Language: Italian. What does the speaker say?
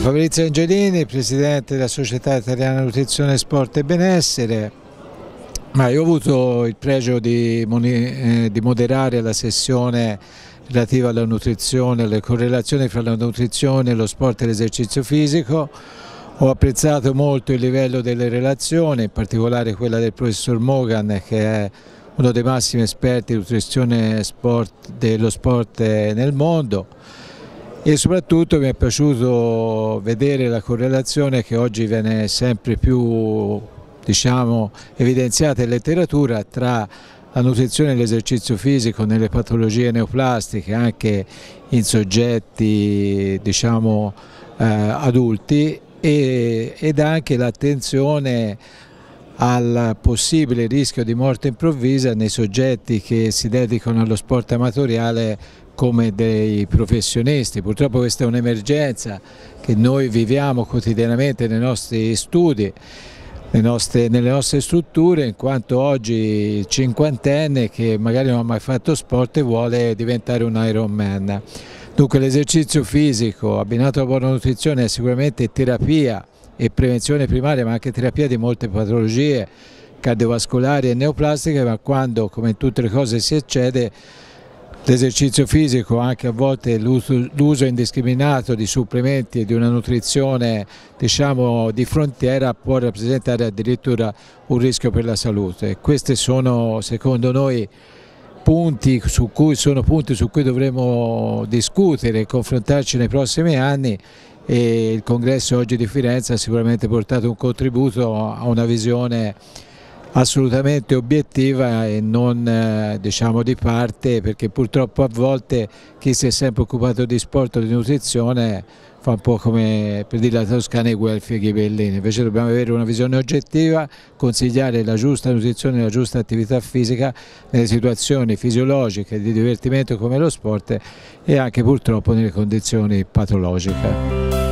Fabrizio Angelini, presidente della Società Italiana Nutrizione, Sport e Benessere. Ma io ho avuto il pregio di, eh, di moderare la sessione relativa alla nutrizione, alle correlazioni fra la nutrizione, lo sport e l'esercizio fisico. Ho apprezzato molto il livello delle relazioni, in particolare quella del professor Mogan che è uno dei massimi esperti di nutrizione sport, dello sport eh, nel mondo e soprattutto mi è piaciuto vedere la correlazione che oggi viene sempre più diciamo, evidenziata in letteratura tra la nutrizione e l'esercizio fisico nelle patologie neoplastiche anche in soggetti diciamo, eh, adulti e, ed anche l'attenzione al possibile rischio di morte improvvisa nei soggetti che si dedicano allo sport amatoriale come dei professionisti. Purtroppo questa è un'emergenza che noi viviamo quotidianamente nei nostri studi, nelle nostre, nelle nostre strutture, in quanto oggi il cinquantenne che magari non ha mai fatto sport e vuole diventare un Ironman. Dunque l'esercizio fisico abbinato alla buona nutrizione è sicuramente terapia e prevenzione primaria ma anche terapia di molte patologie cardiovascolari e neoplastiche ma quando come in tutte le cose si eccede l'esercizio fisico anche a volte l'uso indiscriminato di supplementi e di una nutrizione diciamo di frontiera può rappresentare addirittura un rischio per la salute questi sono secondo noi punti su cui, sono punti su cui dovremo discutere e confrontarci nei prossimi anni e il congresso oggi di Firenze ha sicuramente portato un contributo a una visione assolutamente obiettiva e non eh, diciamo di parte perché purtroppo a volte chi si è sempre occupato di sport o di nutrizione fa un po' come per dire la Toscana e Guelfi e Ghibellini, invece dobbiamo avere una visione oggettiva, consigliare la giusta nutrizione e la giusta attività fisica nelle situazioni fisiologiche di divertimento come lo sport e anche purtroppo nelle condizioni patologiche.